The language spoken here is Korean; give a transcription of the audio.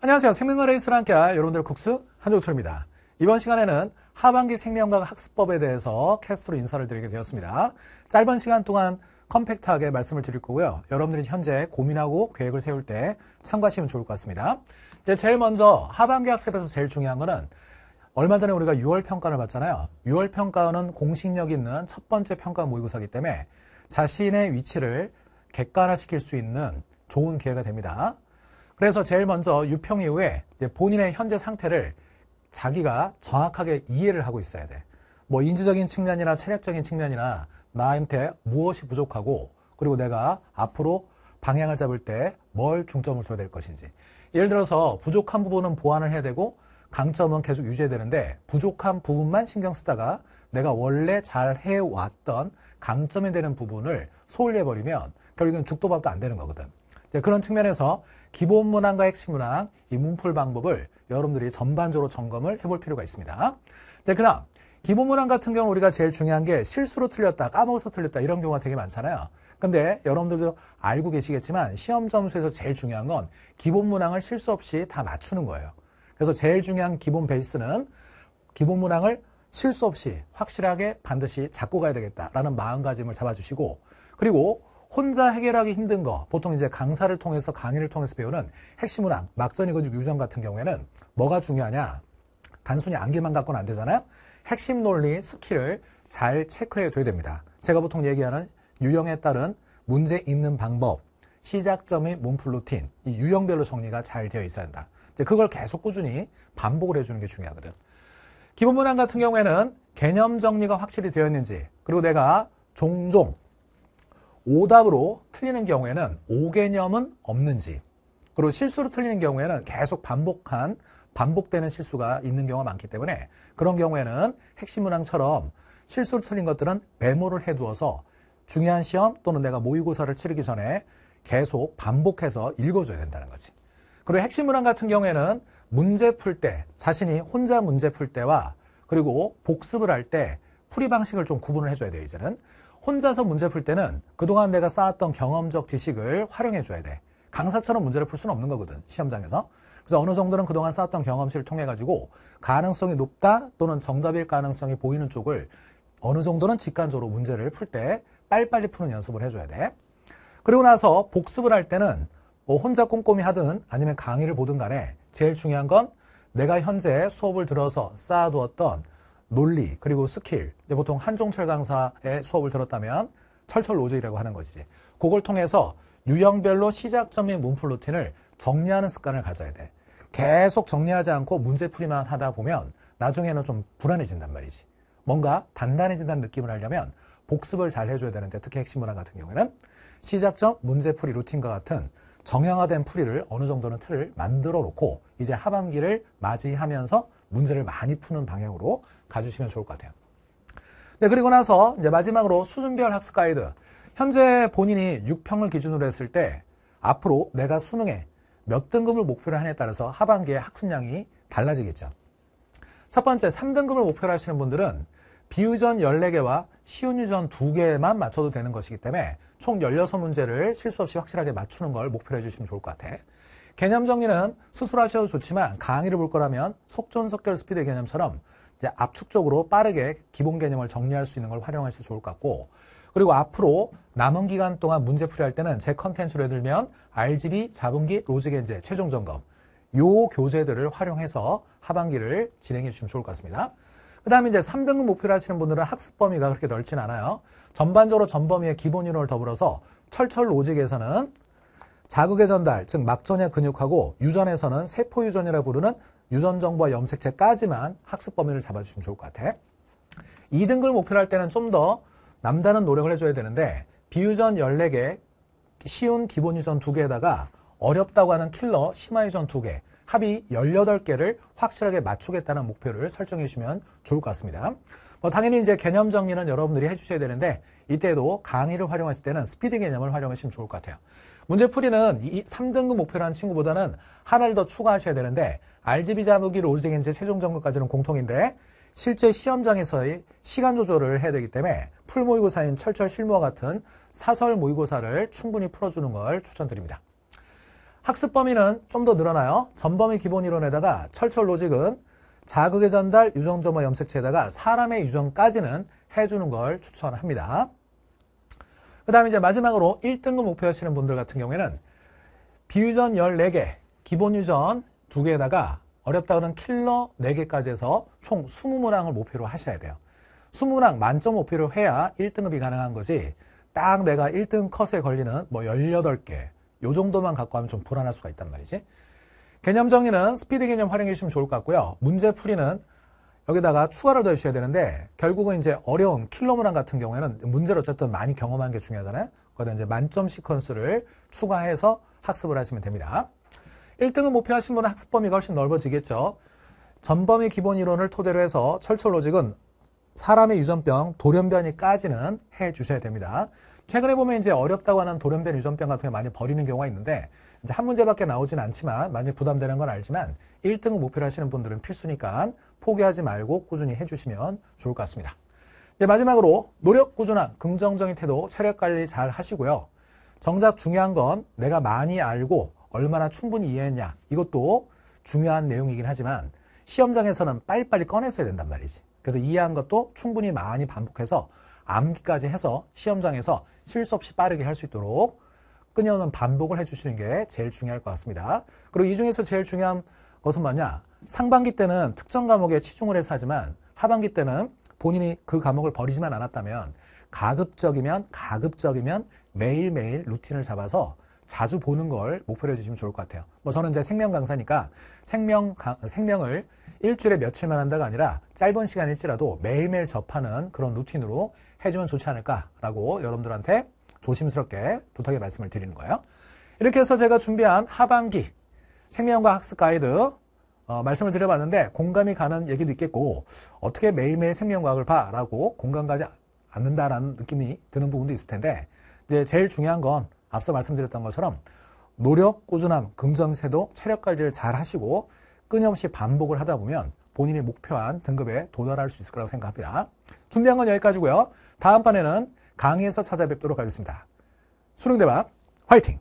안녕하세요. 생명의 레이스로 함께할 여러분들 국수 한종철입니다. 이번 시간에는 하반기 생명과학 학습법에 대해서 캐스트로 인사를 드리게 되었습니다. 짧은 시간 동안 컴팩트하게 말씀을 드릴 거고요. 여러분들이 현재 고민하고 계획을 세울 때 참고하시면 좋을 것 같습니다. 이제 제일 먼저 하반기 학습에서 제일 중요한 거는 얼마 전에 우리가 6월 평가를 봤잖아요. 6월 평가는 공식력 있는 첫 번째 평가 모의고사기 이 때문에 자신의 위치를 객관화시킬 수 있는 좋은 기회가 됩니다. 그래서 제일 먼저 유평 이후에 본인의 현재 상태를 자기가 정확하게 이해를 하고 있어야 돼. 뭐 인지적인 측면이나 체력적인 측면이나 나한테 무엇이 부족하고 그리고 내가 앞으로 방향을 잡을 때 뭘 중점을 둬야 될 것인지. 예를 들어서 부족한 부분은 보완을 해야 되고 강점은 계속 유지해야 되는데 부족한 부분만 신경 쓰다가 내가 원래 잘 해왔던 강점이 되는 부분을 소홀히 해버리면 결국엔 죽도 밥도 안 되는 거거든. 그런 측면에서 기본 문항과 핵심 문항, 이 문풀 방법을 여러분들이 전반적으로 점검을 해볼 필요가 있습니다. 네, 그 다음, 기본 문항 같은 경우 우리가 제일 중요한 게 실수로 틀렸다, 까먹어서 틀렸다 이런 경우가 되게 많잖아요. 근데 여러분들도 알고 계시겠지만 시험 점수에서 제일 중요한 건 기본 문항을 실수 없이 다 맞추는 거예요. 그래서 제일 중요한 기본 베이스는 기본 문항을 실수 없이 확실하게 반드시 잡고 가야 되겠다라는 마음가짐을 잡아주시고 그리고 혼자 해결하기 힘든 거 보통 이제 강사를 통해서 강의를 통해서 배우는 핵심 문항 막전 이거지 유전 같은 경우에는 뭐가 중요하냐 단순히 암기만 갖고는 안 되잖아요 핵심 논리 스킬을 잘 체크해 둬야 됩니다 제가 보통 얘기하는 유형에 따른 문제 있는 방법 시작점의 몸풀 루틴 이 유형별로 정리가 잘 되어 있어야 한다 이제 그걸 계속 꾸준히 반복을 해주는 게 중요하거든 기본 문항 같은 경우에는 개념 정리가 확실히 되어 있는지 그리고 내가 종종 오답으로 틀리는 경우에는 오개념은 없는지 그리고 실수로 틀리는 경우에는 계속 반복한 반복되는 실수가 있는 경우가 많기 때문에 그런 경우에는 핵심 문항처럼 실수로 틀린 것들은 메모를 해두어서 중요한 시험 또는 내가 모의고사를 치르기 전에 계속 반복해서 읽어줘야 된다는 거지. 그리고 핵심 문항 같은 경우에는 문제 풀 때 자신이 혼자 문제 풀 때와 그리고 복습을 할 때 풀이 방식을 좀 구분을 해줘야 돼요 이제는 혼자서 문제 풀 때는 그동안 내가 쌓았던 경험적 지식을 활용해 줘야 돼. 강사처럼 문제를 풀 수는 없는 거거든, 시험장에서. 그래서 어느 정도는 그동안 쌓았던 경험치를 통해 가지고 가능성이 높다 또는 정답일 가능성이 보이는 쪽을 어느 정도는 직관적으로 문제를 풀 때 빨리빨리 푸는 연습을 해줘야 돼. 그리고 나서 복습을 할 때는 뭐 혼자 꼼꼼히 하든 아니면 강의를 보든 간에 제일 중요한 건 내가 현재 수업을 들어서 쌓아두었던 논리 그리고 스킬 근데 보통 한종철 강사의 수업을 들었다면 철철 로직이라고 하는 것이지 그걸 통해서 유형별로 시작점인 문풀 루틴을 정리하는 습관을 가져야 돼 계속 정리하지 않고 문제풀이만 하다 보면 나중에는 좀 불안해진단 말이지 뭔가 단단해진다는 느낌을 하려면 복습을 잘 해줘야 되는데 특히 핵심 문화 같은 경우에는 시작점 문제풀이 루틴과 같은 정형화된 풀이를 어느 정도는 틀을 만들어 놓고 이제 하반기를 맞이하면서 문제를 많이 푸는 방향으로 가주시면 좋을 것 같아요. 네, 그리고 나서 이제 마지막으로 수준별 학습 가이드. 현재 본인이 6평을 기준으로 했을 때 앞으로 내가 수능에 몇 등급을 목표로 하냐에 따라서 하반기에 학습량이 달라지겠죠. 첫 번째 3등급을 목표로 하시는 분들은 비유전 14개와 시운유전 2개만 맞춰도 되는 것이기 때문에 총 16문제를 실수 없이 확실하게 맞추는 걸 목표로 해주시면 좋을 것 같아. 개념 정리는 스스로 하셔도 좋지만 강의를 볼 거라면 속전속결 스피드 개념처럼 이제 압축적으로 빠르게 기본 개념을 정리할 수 있는 걸활용할수도 좋을 것 같고 그리고 앞으로 남은 기간 동안 문제 풀이할 때는 제 컨텐츠로 예 들면 RGB, 자분기, 로직엔제, 최종 점검 요 교재들을 활용해서 하반기를 진행해 주시면 좋을 것 같습니다. 그 다음에 이제 3등급 목표를 하시는 분들은 학습 범위가 그렇게 넓진 않아요. 전반적으로 전범위의 기본 이론을 더불어서 철철 로직에서는 자극의 전달, 즉 막전의 근육하고 유전에서는 세포 유전이라 부르는 유전 정보와 염색체까지만 학습 범위를 잡아주시면 좋을 것 같아. 2등급을 목표로 할 때는 좀 더 남다른 노력을 해줘야 되는데 비유전 14개, 쉬운 기본 유전 2개에다가 어렵다고 하는 킬러 심화 유전 2개, 합이 18개를 확실하게 맞추겠다는 목표를 설정해 주시면 좋을 것 같습니다. 뭐 당연히 이제 개념 정리는 여러분들이 해주셔야 되는데 이때도 강의를 활용했을 때는 스피드 개념을 활용하시면 좋을 것 같아요. 문제 풀이는 이 3등급 목표라는 친구보다는 하나를 더 추가하셔야 되는데 RGB 자무기 로직인지 최종 점검까지는 공통인데 실제 시험장에서의 시간 조절을 해야 되기 때문에 풀 모의고사인 철철 실무와 같은 사설 모의고사를 충분히 풀어주는 걸 추천드립니다. 학습 범위는 좀 더 늘어나요. 전범위 기본 이론에다가 철철 로직은 자극의 전달, 유전 점화 염색체에다가 사람의 유전까지는 해주는 걸 추천합니다. 그 다음에 이제 마지막으로 1등급 목표하시는 분들 같은 경우에는 비유전 14개, 기본 유전 2개에다가 어렵다 그런 킬러 4개까지 해서 총 20문항을 목표로 하셔야 돼요. 20문항 만점 목표로 해야 1등급이 가능한 거지 딱 내가 1등 컷에 걸리는 뭐 18개, 요 정도만 갖고 하면 좀 불안할 수가 있단 말이지. 개념 정리는 스피드 개념 활용해 주시면 좋을 것 같고요. 문제 풀이는 여기다가 추가를 더해 주셔야 되는데 결국은 이제 어려운 킬로그램 같은 경우에는 문제를 어쨌든 많이 경험하는 게 중요하잖아요. 그거는 이제 만점 시퀀스를 추가해서 학습을 하시면 됩니다. 1등을 목표하신 분은 학습 범위가 훨씬 넓어지겠죠. 전범위 기본 이론을 토대로 해서 철철로직은 사람의 유전병, 돌연변이까지는 해 주셔야 됩니다. 최근에 보면 이제 어렵다고 하는 돌연변 유전병 같은 게 많이 버리는 경우가 있는데 이제 한 문제밖에 나오진 않지만 많이 부담되는 건 알지만 1등 목표를 하시는 분들은 필수니까 포기하지 말고 꾸준히 해주시면 좋을 것 같습니다. 이제 마지막으로 노력 꾸준한 긍정적인 태도, 체력 관리 잘 하시고요. 정작 중요한 건 내가 많이 알고 얼마나 충분히 이해했냐 이것도 중요한 내용이긴 하지만 시험장에서는 빨리빨리 꺼내서야 된단 말이지. 그래서 이해한 것도 충분히 많이 반복해서 암기까지 해서 시험장에서 실수 없이 빠르게 할 수 있도록 끊임없는 반복을 해주시는 게 제일 중요할 것 같습니다. 그리고 이 중에서 제일 중요한 것은 뭐냐? 상반기 때는 특정 과목에 치중을 해서 하지만 하반기 때는 본인이 그 과목을 버리지만 않았다면 가급적이면 가급적이면 매일매일 루틴을 잡아서 자주 보는 걸 목표로 해주시면 좋을 것 같아요. 뭐 저는 이제 생명 강사니까 생명, 강, 생명을 일주일에 며칠만 한다가 아니라 짧은 시간일지라도 매일매일 접하는 그런 루틴으로 해주면 좋지 않을까라고 여러분들한테 조심스럽게 부탁의 말씀을 드리는 거예요. 이렇게 해서 제가 준비한 하반기 생명과 학습 가이드 어, 말씀을 드려봤는데 공감이 가는 얘기도 있겠고 어떻게 매일매일 생명과학을 봐라고 공감 가지 않는다라는 느낌이 드는 부분도 있을 텐데 이제 제일 중요한 건 앞서 말씀드렸던 것처럼 노력, 꾸준함, 긍정세도, 체력관리를 잘 하시고 끊임없이 반복을 하다 보면 본인이 목표한 등급에 도달할 수 있을 거라고 생각합니다. 준비한 건 여기까지고요. 다음 판에는 강의에서 찾아뵙도록 하겠습니다. 수능대박 화이팅!